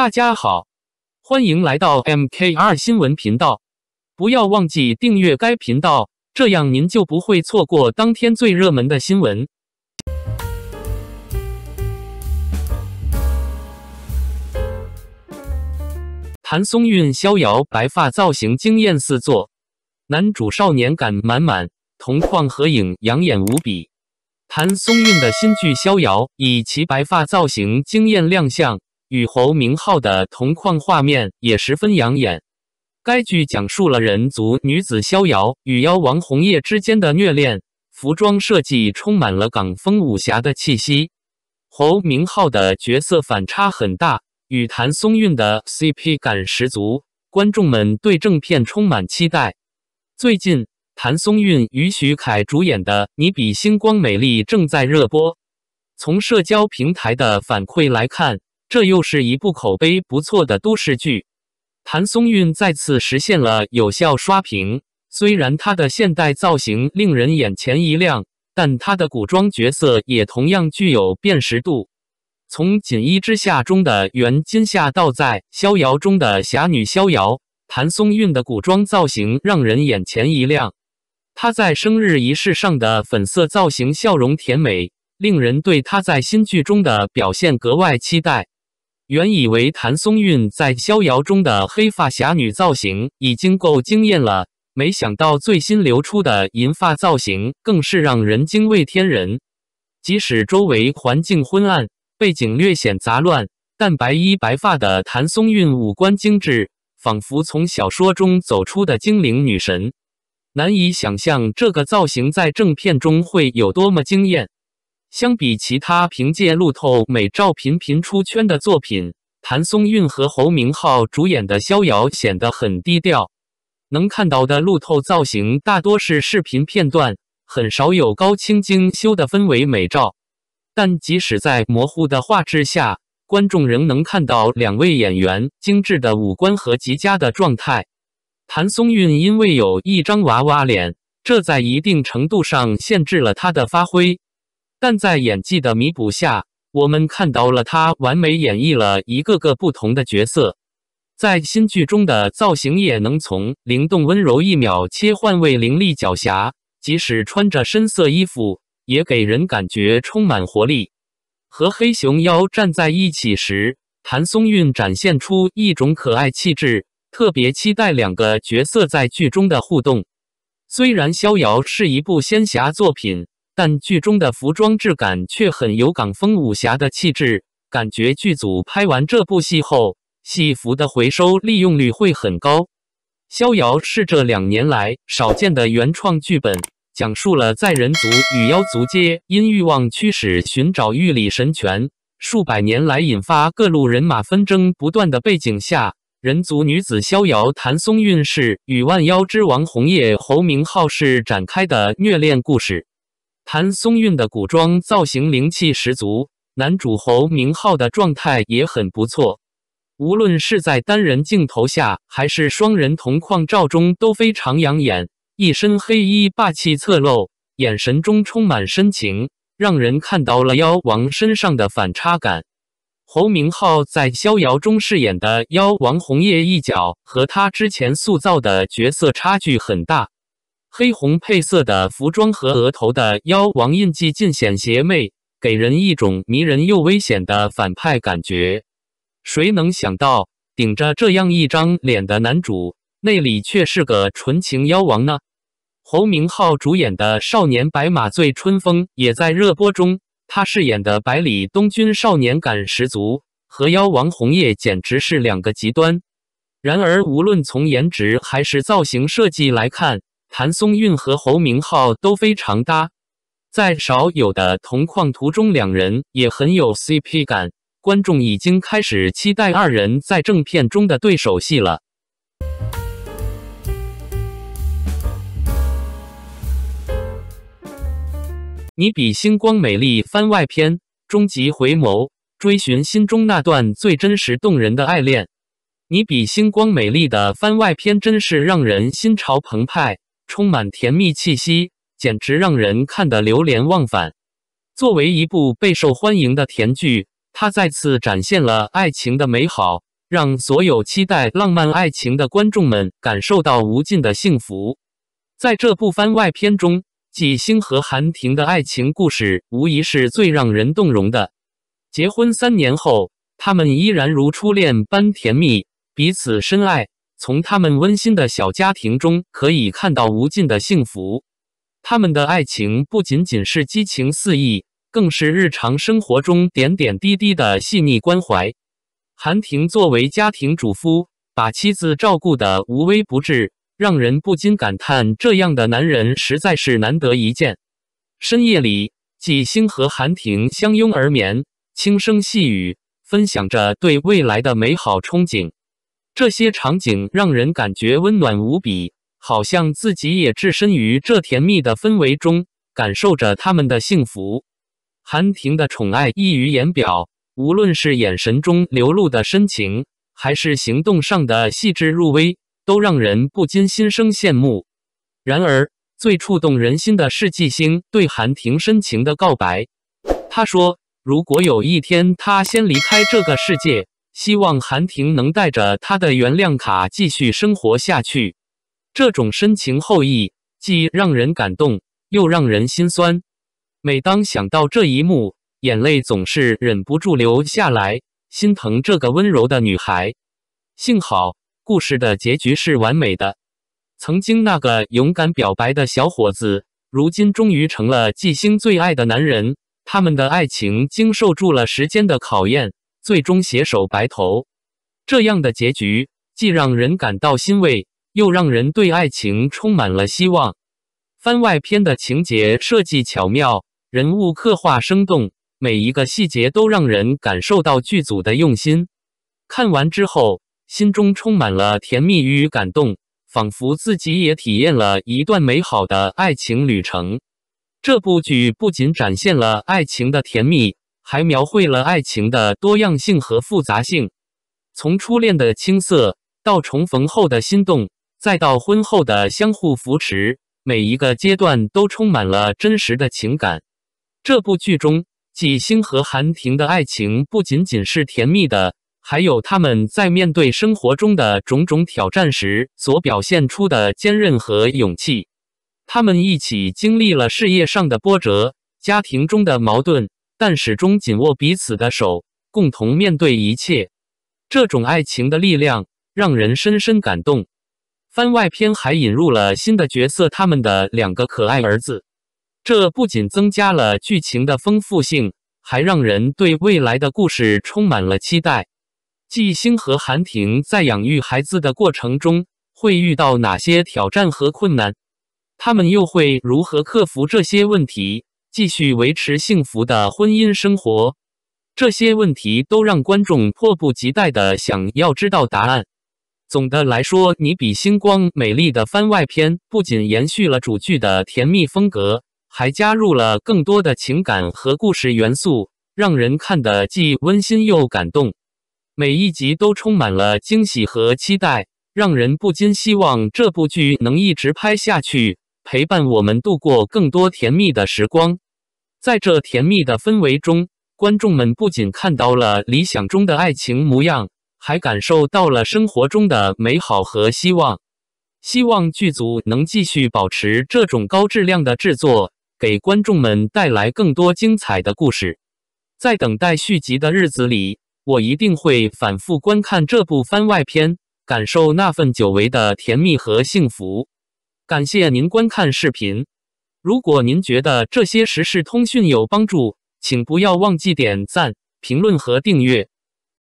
大家好，欢迎来到 MKR 新闻频道。不要忘记订阅该频道，这样您就不会错过当天最热门的新闻。谭松韵《逍遥》白发造型惊艳四座，男主少年感满满，同框合影养眼无比。谭松韵的新剧《逍遥》以其白发造型惊艳亮相。与侯明昊的同框画面也十分养眼。该剧讲述了人族女子逍遥与妖王红叶之间的虐恋，服装设计充满了港风武侠的气息。侯明昊的角色反差很大，与谭松韵的 CP 感十足，观众们对正片充满期待。最近，谭松韵与许凯主演的《你比星光美丽》正在热播。从社交平台的反馈来看。这又是一部口碑不错的都市剧，谭松韵再次实现了有效刷屏。虽然她的现代造型令人眼前一亮，但她的古装角色也同样具有辨识度。从《锦衣之下》中的袁今夏到在《逍遥》中的侠女逍遥，谭松韵的古装造型让人眼前一亮。她在生日仪式上的粉色造型，笑容甜美，令人对她在新剧中的表现格外期待。原以为谭松韵在《逍遥》中的黑发侠女造型已经够惊艳了，没想到最新流出的银发造型更是让人惊为天人。即使周围环境昏暗，背景略显杂乱，但白衣白发的谭松韵五官精致，仿佛从小说中走出的精灵女神。难以想象这个造型在正片中会有多么惊艳。相比其他凭借路透美照频频出圈的作品，谭松韵和侯明昊主演的《逍遥》显得很低调。能看到的路透造型大多是视频片段，很少有高清精修的氛围美照。但即使在模糊的画质下，观众仍能看到两位演员精致的五官和极佳的状态。谭松韵因为有一张娃娃脸，这在一定程度上限制了她的发挥。但在演技的弥补下，我们看到了他完美演绎了一个个不同的角色。在新剧中的造型也能从灵动温柔一秒切换为凌厉狡黠，即使穿着深色衣服，也给人感觉充满活力。和黑熊妖站在一起时，谭松韵展现出一种可爱气质，特别期待两个角色在剧中的互动。虽然《逍遥》是一部仙侠作品。但剧中的服装质感却很有港风武侠的气质，感觉剧组拍完这部戏后，戏服的回收利用率会很高。《逍遥》是这两年来少见的原创剧本，讲述了在人族与妖族间因欲望驱使寻找玉里神泉，数百年来引发各路人马纷争不断的背景下，人族女子逍遥谭松韵氏与万妖之王红叶侯明昊氏展开的虐恋故事。谭松韵的古装造型灵气十足，男主侯明昊的状态也很不错。无论是在单人镜头下，还是双人同框照中，都非常养眼。一身黑衣，霸气侧漏，眼神中充满深情，让人看到了妖王身上的反差感。侯明昊在《逍遥》中饰演的妖王红叶一角，和他之前塑造的角色差距很大。黑红配色的服装和额头的妖王印记尽显邪魅，给人一种迷人又危险的反派感觉。谁能想到，顶着这样一张脸的男主，内里却是个纯情妖王呢？侯明昊主演的《少年白马醉春风》也在热播中，他饰演的百里东君少年感十足，和妖王红叶简直是两个极端。然而，无论从颜值还是造型设计来看，谭松韵和侯明昊都非常搭，在少有的同框图中，两人也很有 CP 感。观众已经开始期待二人在正片中的对手戏了。你比星光美丽番外篇终极回眸，追寻心中那段最真实动人的爱恋。你比星光美丽的番外篇真是让人心潮澎湃。充满甜蜜气息，简直让人看得流连忘返。作为一部备受欢迎的甜剧，它再次展现了爱情的美好，让所有期待浪漫爱情的观众们感受到无尽的幸福。在这部番外篇中，纪星和韩婷的爱情故事无疑是最让人动容的。结婚三年后，他们依然如初恋般甜蜜，彼此深爱。从他们温馨的小家庭中，可以看到无尽的幸福。他们的爱情不仅仅是激情四溢，更是日常生活中点点滴滴的细腻关怀。韩婷作为家庭主妇，把妻子照顾的无微不至，让人不禁感叹，这样的男人实在是难得一见。深夜里，纪星和韩婷相拥而眠，轻声细语，分享着对未来的美好憧憬。这些场景让人感觉温暖无比，好像自己也置身于这甜蜜的氛围中，感受着他们的幸福。韩婷的宠爱溢于言表，无论是眼神中流露的深情，还是行动上的细致入微，都让人不禁心生羡慕。然而，最触动人心的是纪星对韩婷深情的告白。他说：“如果有一天他先离开这个世界。”希望韩婷能带着她的原谅卡继续生活下去。这种深情厚谊既让人感动，又让人心酸。每当想到这一幕，眼泪总是忍不住流下来，心疼这个温柔的女孩。幸好，故事的结局是完美的。曾经那个勇敢表白的小伙子，如今终于成了季星最爱的男人。他们的爱情经受住了时间的考验。最终携手白头，这样的结局既让人感到欣慰，又让人对爱情充满了希望。番外篇的情节设计巧妙，人物刻画生动，每一个细节都让人感受到剧组的用心。看完之后，心中充满了甜蜜与感动，仿佛自己也体验了一段美好的爱情旅程。这部剧不仅展现了爱情的甜蜜。还描绘了爱情的多样性和复杂性，从初恋的青涩到重逢后的心动，再到婚后的相互扶持，每一个阶段都充满了真实的情感。这部剧中，纪星和韩婷的爱情不仅仅是甜蜜的，还有他们在面对生活中的种种挑战时所表现出的坚韧和勇气。他们一起经历了事业上的波折，家庭中的矛盾。但始终紧握彼此的手，共同面对一切。这种爱情的力量让人深深感动。番外篇还引入了新的角色，他们的两个可爱儿子。这不仅增加了剧情的丰富性，还让人对未来的故事充满了期待。纪星和韩婷在养育孩子的过程中会遇到哪些挑战和困难？他们又会如何克服这些问题？继续维持幸福的婚姻生活，这些问题都让观众迫不及待的想要知道答案。总的来说，《你比星光美丽》的番外篇不仅延续了主剧的甜蜜风格，还加入了更多的情感和故事元素，让人看得既温馨又感动。每一集都充满了惊喜和期待，让人不禁希望这部剧能一直拍下去。陪伴我们度过更多甜蜜的时光，在这甜蜜的氛围中，观众们不仅看到了理想中的爱情模样，还感受到了生活中的美好和希望。希望剧组能继续保持这种高质量的制作，给观众们带来更多精彩的故事。在等待续集的日子里，我一定会反复观看这部番外篇，感受那份久违的甜蜜和幸福。感谢您观看视频。如果您觉得这些时事通讯有帮助，请不要忘记点赞、评论和订阅。